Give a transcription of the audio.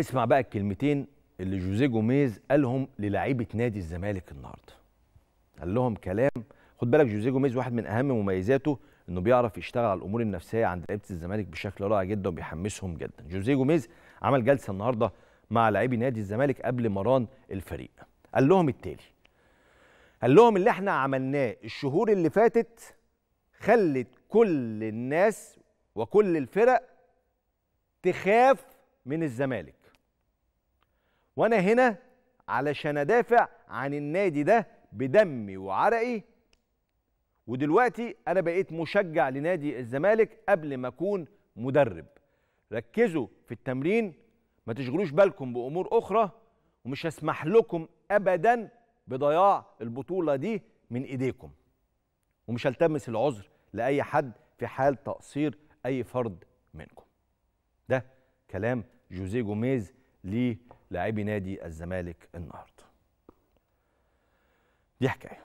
اسمع بقى الكلمتين اللي جوزيه جوميز قالهم للاعيبه نادي الزمالك النهارده قال لهم كلام خد بالك جوزيه جوميز واحد من اهم مميزاته انه بيعرف يشتغل على الامور النفسيه عند لعيبه الزمالك بشكل رائع جدا وبيحمسهم جدا جوزيه جوميز عمل جلسه النهارده مع لاعبي نادي الزمالك قبل مران الفريق قال لهم التالي قال لهم اللي احنا عملناه الشهور اللي فاتت خلت كل الناس وكل الفرق تخاف من الزمالك وانا هنا علشان ادافع عن النادي ده بدمي وعرقي ودلوقتي انا بقيت مشجع لنادي الزمالك قبل ما اكون مدرب ركزوا في التمرين ما تشغلوش بالكم بامور اخرى ومش هسمح لكم ابدا بضياع البطوله دي من ايديكم ومش هلتمس العذر لاي حد في حال تقصير اي فرد منكم ده كلام جوزيه جوميز ليه لاعبي نادي الزمالك النهارده دي حكايه